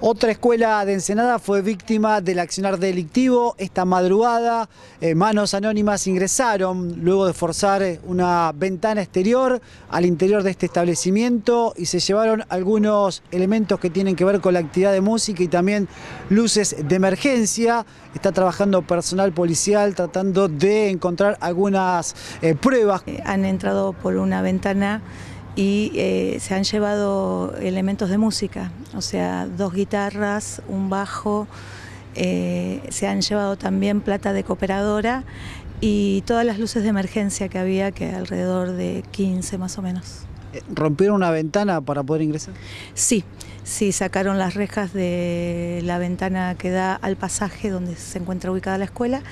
Otra escuela de Ensenada fue víctima del accionar delictivo. Esta madrugada eh, manos anónimas ingresaron luego de forzar eh, una ventana exterior al interior de este establecimiento y se llevaron algunos elementos que tienen que ver con la actividad de música y también luces de emergencia. Está trabajando personal policial tratando de encontrar algunas eh, pruebas. Han entrado por una ventana y eh, se han llevado elementos de música, o sea, dos guitarras, un bajo, eh, se han llevado también plata de cooperadora y todas las luces de emergencia que había, que alrededor de 15 más o menos. Eh, ¿Rompieron una ventana para poder ingresar? Sí, sí, sacaron las rejas de la ventana que da al pasaje donde se encuentra ubicada la escuela.